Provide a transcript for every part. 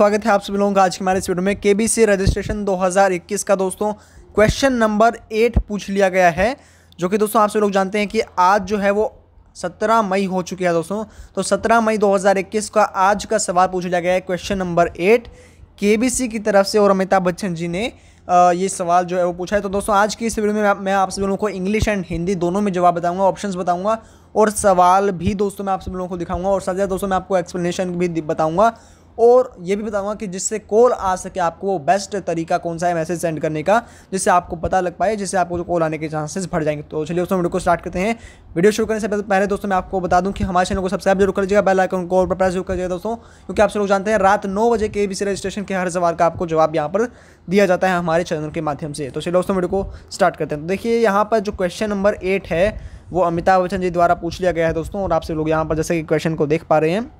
स्वागत है आप सभी लोगों का आज के हमारे इस वीडियो में केबीसी रजिस्ट्रेशन 2021 का दोस्तों क्वेश्चन नंबर एट पूछ लिया गया है जो कि दोस्तों आप सभी लोग जानते हैं कि आज जो है वो 17 मई हो चुकी है दोस्तों तो 17 मई 2021 का आज का सवाल पूछ लिया गया है क्वेश्चन नंबर एट केबीसी की तरफ से और अमिताभ बच्चन जी ने ये सवाल जो है वो पूछा है तो दोस्तों आज की इस वीडियो में मैं आप सभी लोगों को इंग्लिश एंड हिंदी दोनों में जवाब बताऊंगा ऑप्शंस बताऊंगा और सवाल भी दोस्तों मैं आप सभी लोगों को दिखाऊंगा और साथ ही दोस्तों मैं आपको एक्सप्लेनेशन भी बताऊंगा और ये भी बताऊंगा कि जिससे कॉल आ सके आपको वो बेस्ट तरीका कौन सा है मैसेज सेंड करने का जिससे आपको पता लग पाए जिससे आपको कॉल आने के चांसेस बढ़ जाएंगे तो चलिए दोस्तों वीडियो को स्टार्ट करते हैं वीडियो शुरू करने से पहले दोस्तों मैं आपको बता दूं कि हमारे चैनल को सब्सक्राइब जरूर कर लीजिएगा बेल आइकन को और पर प्रेस जरूर कर लीजिएगा दोस्तों क्योंकि आप सब लोग जानते हैं रात नौ बजे के बी रजिस्ट्रेशन के हर सवाल का आपको जवाब यहाँ पर दिया जाता है हमारे चैनल के माध्यम से तो चलिए दोस्तों वीडियो को स्टार्ट करते हैं तो देखिए यहाँ पर जो क्वेश्चन नंबर एट है वो अमिताभ बच्चन जी द्वारा पूछ लिया गया है दोस्तों और आप सब लोग यहाँ पर जैसे कि क्वेश्चन को देख पा रहे हैं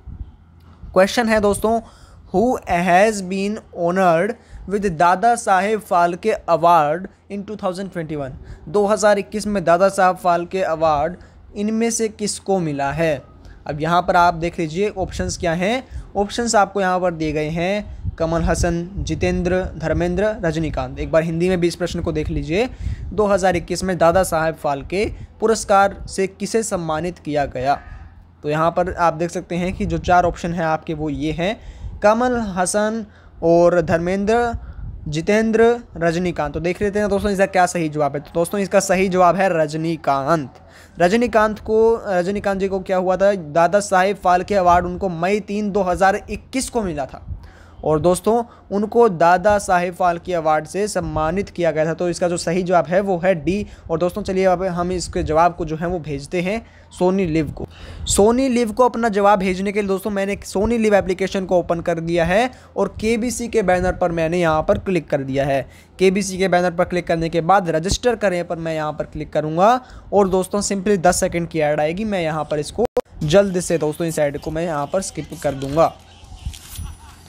क्वेश्चन है दोस्तों who has been honoured with Dada Saheb Phalke award in 2021 2021 में दादा साहब फालके अवार्ड इनमें से किसको मिला है अब यहाँ पर आप देख लीजिए ऑप्शंस क्या हैं ऑप्शंस आपको यहाँ पर दिए गए हैं कमल हसन जितेंद्र धर्मेंद्र रजनीकांत एक बार हिंदी में भी इस प्रश्न को देख लीजिए 2021 में दादा साहेब फाल्के पुरस्कार से किसे सम्मानित किया गया तो यहाँ पर आप देख सकते हैं कि जो चार ऑप्शन हैं आपके वो ये हैं कमल हसन और धर्मेंद्र जितेंद्र रजनीकांत तो देख लेते हैं दोस्तों इसका क्या सही जवाब है तो दोस्तों इसका सही जवाब है रजनीकांत रजनीकांत को रजनीकांत जी को क्या हुआ था दादा साहेब फाल्के अवार्ड उनको मई तीन 2021 को मिला था और दोस्तों उनको दादा साहेब फाल्के अवार्ड से सम्मानित किया गया था तो इसका जो सही जवाब है वो है डी और दोस्तों चलिए अब हम इसके जवाब को जो है वो भेजते हैं सोनी लिव को सोनी लिव को अपना जवाब भेजने के लिए दोस्तों मैंने सोनी लिव एप्लीकेशन को ओपन कर दिया है और के के बैनर पर मैंने यहाँ पर क्लिक कर दिया है के के बैनर पर क्लिक करने के बाद रजिस्टर करें पर मैं यहाँ पर क्लिक करूँगा और दोस्तों सिंपली दस सेकेंड की एड आएगी मैं यहाँ पर इसको जल्द से दोस्तों इस ऐड को मैं यहाँ पर स्किप कर दूँगा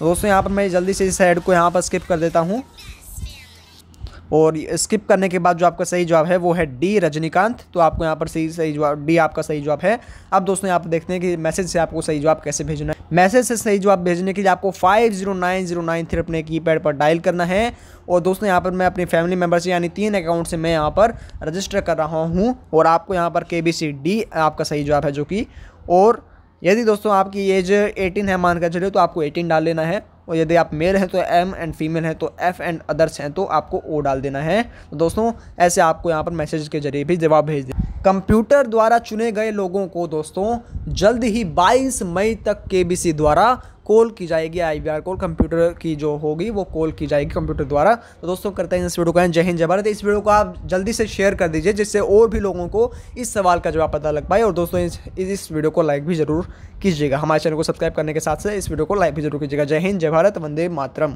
दोस्तों यहाँ पर मैं जल्दी से इस हेड को यहाँ पर स्किप कर देता हूँ और स्किप करने के बाद जो आपका सही जवाब है वो है डी रजनीकांत तो आपको यहाँ पर सही सही जवाब डी आपका सही जवाब है अब दोस्तों यहाँ पर देखते हैं कि मैसेज से आपको सही जवाब कैसे भेजना है मैसेज से सही जवाब भेजने के लिए आपको five zero nine zero nine three अपने कीपैड पर डायल करना है और दोस्तों यहाँ पर मैं अपनी फैमिली मेम्बर से यानी तीन अकाउंट से मैं यहाँ पर रजिस्टर कर रहा हूँ और आपको यहाँ पर के बी सी डी आपका सही जवाब है जो कि और यदि दोस्तों आपकी एज 18 है मानकर चलिए तो आपको 18 डाल लेना है और यदि आप मेल हैं तो एम एंड फीमेल हैं तो एफ़ एंड अदर्स हैं तो आपको ओ डाल देना है तो दोस्तों ऐसे आपको यहाँ पर मैसेज के जरिए भी जवाब भेज दें कंप्यूटर द्वारा चुने गए लोगों को दोस्तों जल्द ही 22 मई तक के द्वारा कॉल की जाएगी आईवीआर कॉल कंप्यूटर की जो होगी वो कॉल की जाएगी कंप्यूटर द्वारा तो दोस्तों करते हैं इस वीडियो का जय हिंद जय भारत इस वीडियो को आप जल्दी से शेयर कर दीजिए जिससे और भी लोगों को इस सवाल का जवाब पता लग पाए और दोस्तों इस इस वीडियो को लाइक भी जरूर कीजिएगा हमारे चैनल को सब्सक्राइब करने के साथ से इस वीडियो को लाइक भी जरूर कीजिएगा जय हिंद जय भारत वंदे मातरम